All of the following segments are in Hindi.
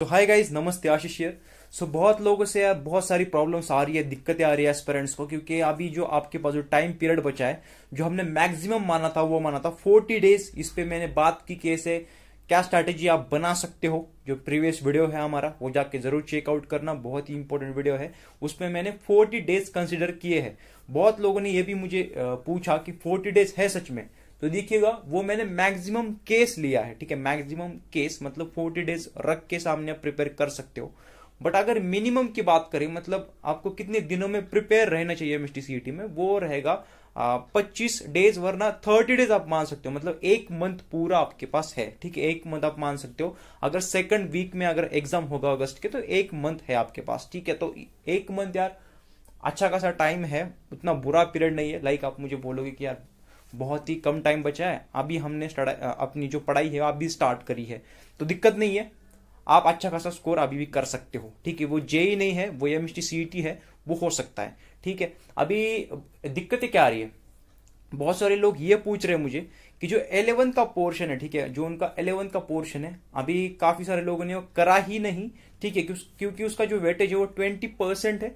तो हाय गाइज नमस्ते आशीष हियर सो बहुत लोगों से बहुत सारी प्रॉब्लम्स आ रही है दिक्कतें आ रही है एस्पेरेंट्स को क्योंकि अभी जो आपके पास जो टाइम पीरियड बचा है जो हमने मैक्सिमम माना था वो माना था फोर्टी डेज इस पर मैंने बात की कैसे क्या स्ट्रैटेजी आप बना सकते हो जो प्रीवियस वीडियो है हमारा वो जाके जरूर चेकआउट करना बहुत ही इंपॉर्टेंट वीडियो है उसमें मैंने 40 डेज कंसिडर किए हैं बहुत लोगों ने ये भी मुझे पूछा कि 40 डेज है सच में तो देखिएगा वो मैंने मैक्सिमम केस लिया है ठीक है मैक्सिमम केस मतलब फोर्टी डेज रख के सामने आप प्रिपेयर कर सकते हो बट अगर मिनिमम की बात करें मतलब आपको कितने दिनों में प्रिपेयर रहना चाहिए एम e में वो रहेगा पच्चीस डेज वरना थर्टी डेज आप मान सकते हो मतलब एक मंथ पूरा आपके पास है ठीक है एक मंथ आप मान सकते हो अगर सेकंड वीक में अगर एग्जाम होगा अगस्त के तो एक मंथ है आपके पास ठीक है तो एक मंथ यार अच्छा खासा टाइम है उतना बुरा पीरियड नहीं है लाइक आप मुझे बोलोगे कि यार बहुत ही कम टाइम बचा है अभी हमने अपनी जो पढ़ाई है अभी स्टार्ट करी है तो दिक्कत नहीं है आप अच्छा खासा स्कोर अभी भी कर सकते हो ठीक है वो जे ही e नहीं है वो एम एस टी है वो हो सकता है ठीक है अभी दिक्कतें क्या आ रही है बहुत सारे लोग ये पूछ रहे हैं मुझे कि जो एलेवन का पोर्शन है ठीक है जो उनका एलेवन का पोर्शन है अभी काफी सारे लोगों ने करा ही नहीं ठीक है क्योंकि उसका जो वेटेज है वो ट्वेंटी परसेंट है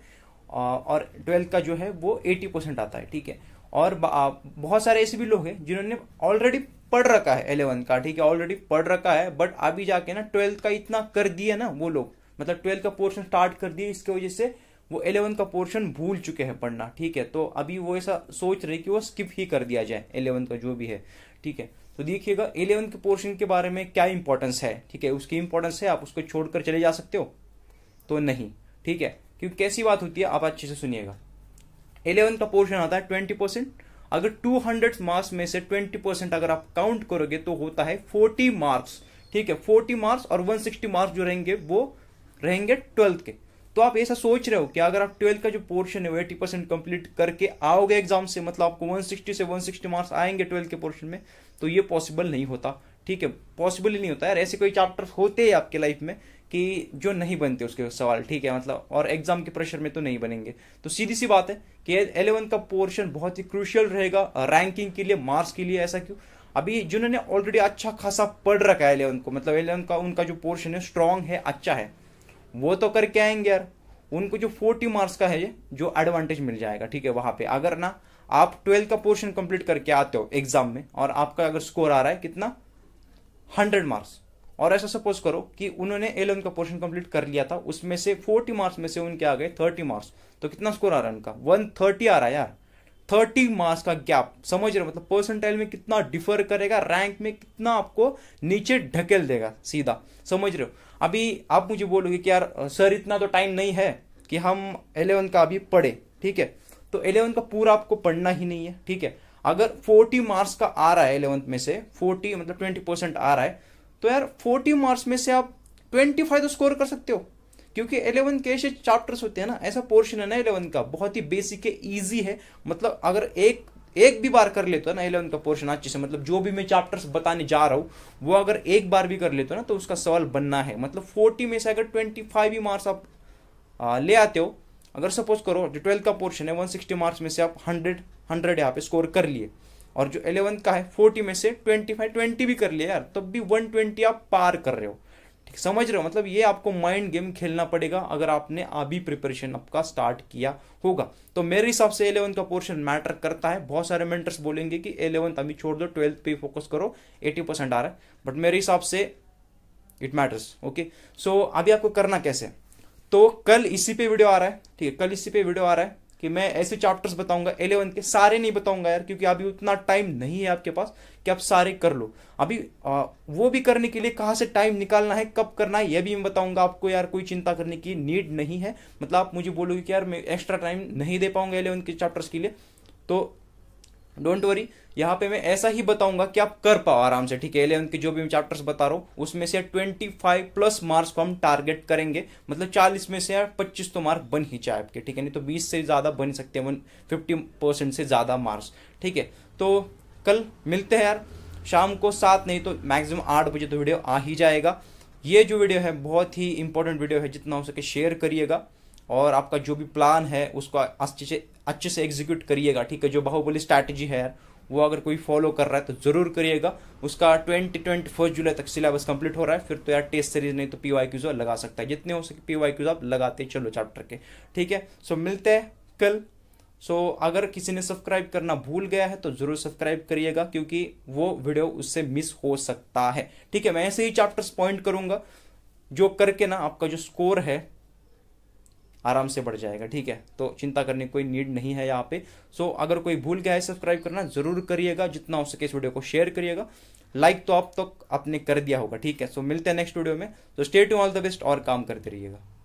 और ट्वेल्थ का जो है वो एटी परसेंट आता है ठीक है और बहुत सारे ऐसे भी लोग हैं जिन्होंने ऑलरेडी पढ़ रखा है एलेवन का ठीक है ऑलरेडी पढ़ रखा है बट अभी जाके ना ट्वेल्थ का इतना कर दिया ना वो लोग मतलब ट्वेल्थ का पोर्शन स्टार्ट कर दिए इसकी वजह से वो एलेवन का पोर्शन भूल चुके हैं पढ़ना ठीक है तो अभी वो ऐसा सोच रहे कि वो स्किप ही कर दिया जाए एलेवन का जो भी है ठीक है तो देखिएगा इलेवंथ के पोर्शन के बारे में क्या इंपॉर्टेंस है ठीक है उसकी इंपॉर्टेंस है आप उसको छोड़कर चले जा सकते हो तो नहीं ठीक है क्योंकि कैसी बात होती है आप अच्छे से सुनिएगा इलेवन का पोर्शन आता है ट्वेंटी परसेंट अगर टू हंड्रेड मार्क्स में से ट्वेंटी परसेंट अगर आप काउंट करोगे तो होता है फोर्टी मार्क्स ठीक है फोर्टी मार्क्स और वन सिक्सटी मार्क्स जो रहेंगे वो रहेंगे ट्वेल्थ के तो आप ऐसा सोच रहे हो कि अगर आप ट्वेल्थ का जो पोर्शन है वो एटी परसेंट कंप्लीट करके आओगे एग्जाम से मतलब आपको 160 से 160 मार्क्स आएंगे ट्वेल्थ के पोर्शन में तो ये पॉसिबल नहीं होता ठीक है पॉसिबल ही नहीं होता यार ऐसे कोई चैप्टर होते हैं आपके लाइफ में कि जो नहीं बनते उसके सवाल ठीक है मतलब और एग्जाम के प्रेशर में तो नहीं बनेंगे तो सीधी सी बात है कि एलेवन का पोर्शन बहुत ही क्रूशियल रहेगा रैंकिंग के लिए मार्क्स के लिए ऐसा क्यों अभी जिन्होंने ऑलरेडी अच्छा खासा पढ़ रखा है एलेवन को मतलब एलेवन का उनका जो पोर्शन है स्ट्रांग है अच्छा है वो तो करके आएंगे यार उनको जो फोर्टी मार्क्स का है ये जो एडवांटेज मिल जाएगा ठीक है वहां पे अगर ना आप ट्वेल्थ का पोर्शन कंप्लीट करके आते हो एग्जाम में और आपका अगर स्कोर आ रहा है कितना हंड्रेड मार्क्स और ऐसा सपोज करो कि उन्होंने एलेवन का पोर्शन कंप्लीट कर लिया था उसमें से फोर्टी मार्क्स में से उनके आ गए थर्टी मार्क्स तो कितना स्कोर आ रहा है उनका वन थर्टी आ रहा है यार थर्टी मार्क्स का गैप समझ रहे हो मतलब परसेंटाइल में कितना डिफर करेगा रैंक में कितना आपको नीचे ढकेल देगा सीधा समझ रहे हो अभी आप मुझे बोलोगे कि यार सर इतना तो टाइम नहीं है कि हम एलेवन का अभी पढ़े ठीक है तो एलेवन का पूरा आपको पढ़ना ही नहीं है ठीक है अगर 40 मार्क्स का आ रहा है इलेवंथ में से 40 मतलब 20 परसेंट आ रहा है तो यार 40 मार्क्स में से आप 25 तो स्कोर कर सकते हो क्योंकि इलेवन के ऐसे चैप्टर्स होते हैं ना ऐसा पोर्शन है ना एलेवन का बहुत ही बेसिक है ईजी है मतलब अगर एक एक भी बार कर लेते हो ना इलेवन का पोर्शन अच्छे से मतलब जो भी मैं चैप्टर्स बताने जा रहा हूँ वो अगर एक बार भी कर लेते हो ना तो उसका सवाल बनना है मतलब फोर्टी में से अगर ट्वेंटी फाइव ही मार्क्स आप ले आते हो अगर सपोज करो जो ट्वेल्थ का पोर्शन है सिक्सटी मार्क्स में से आप हंड्रेड हंड्रेड यहाँ पे स्कोर कर लिए और जो एलेवंथ का है फोर्टी में से फाइव ट्वेंटी भी कर लिए यार तब भी ट्वेंटी आप पार कर रहे हो ठीक समझ रहे हो मतलब ये आपको माइंड गेम खेलना पड़ेगा अगर आपने अभी प्रिपरेशन आपका स्टार्ट किया होगा तो मेरे हिसाब से इलेवंथ का पोर्शन मैटर करता है बहुत सारे मेंटर्स बोलेंगे कि एलेवंथ अभी छोड़ दो ट्वेल्थ पे फोकस करो एटी परसेंट आ रहा है बट मेरे हिसाब से इट मैटर्स ओके सो अभी आपको करना कैसे है तो कल इसी पे वीडियो आ रहा है ठीक है कल इसी पे वीडियो आ रहा है कि मैं ऐसे चैप्टर्स बताऊंगा एलेवंथ के सारे नहीं बताऊंगा यार क्योंकि अभी उतना टाइम नहीं है आपके पास कि आप सारे कर लो अभी आ, वो भी करने के लिए कहाँ से टाइम निकालना है कब करना है ये भी मैं बताऊंगा आपको यार कोई चिंता करने की नीड नहीं है मतलब आप मुझे बोलोगे कि यार मैं एक्स्ट्रा टाइम नहीं दे पाऊंगा एलेवंथ के चैप्टर्स के लिए तो डोंट वरी यहाँ पे मैं ऐसा ही बताऊंगा कि आप कर पाओ आराम से ठीक है इलेवन के जो भी चैप्टर्स बता रहा हूँ उसमें से 25 प्लस मार्क्स को हम टारगेट करेंगे मतलब 40 में से 25 तो मार्क बन ही चाहे आपके ठीक है नहीं तो 20 से ज़्यादा बन सकते हैं वन फिफ्टी परसेंट से ज़्यादा मार्क्स ठीक है तो कल मिलते हैं यार शाम को सात नहीं तो मैक्सिमम आठ बजे तो वीडियो आ ही जाएगा ये जो वीडियो है बहुत ही इंपॉर्टेंट वीडियो है जितना हो सके शेयर करिएगा और आपका जो भी प्लान है उसको अच्छे से अच्छे से एग्जीक्यूट करिएगा ठीक है जो बाहुबली स्ट्रैटेजी है वो अगर कोई फॉलो कर रहा है तो ज़रूर करिएगा उसका ट्वेंटी ट्वेंटी फर्स्ट जुलाई तक सिलेबस कंप्लीट हो रहा है फिर तो यार टेस्ट सीरीज नहीं तो पी वाई क्यूज लगा सकता है जितने हो सके पी वाई क्यूज आप लगाते चलो चैप्टर के ठीक है सो मिलते हैं कल सो अगर किसी ने सब्सक्राइब करना भूल गया है तो ज़रूर सब्सक्राइब करिएगा क्योंकि वो वीडियो उससे मिस हो सकता है ठीक है मैं ऐसे ही चैप्टर्स पॉइंट करूंगा जो करके ना आपका जो स्कोर है आराम से बढ़ जाएगा ठीक है तो चिंता करने की कोई नीड नहीं है यहाँ पे सो so, अगर कोई भूल गया है सब्सक्राइब करना जरूर करिएगा जितना हो सके इस वीडियो को शेयर करिएगा लाइक तो आप तक तो आपने कर दिया होगा ठीक है सो so, मिलते हैं नेक्स्ट वीडियो में तो स्टे टू ऑल द बेस्ट और काम करते रहिएगा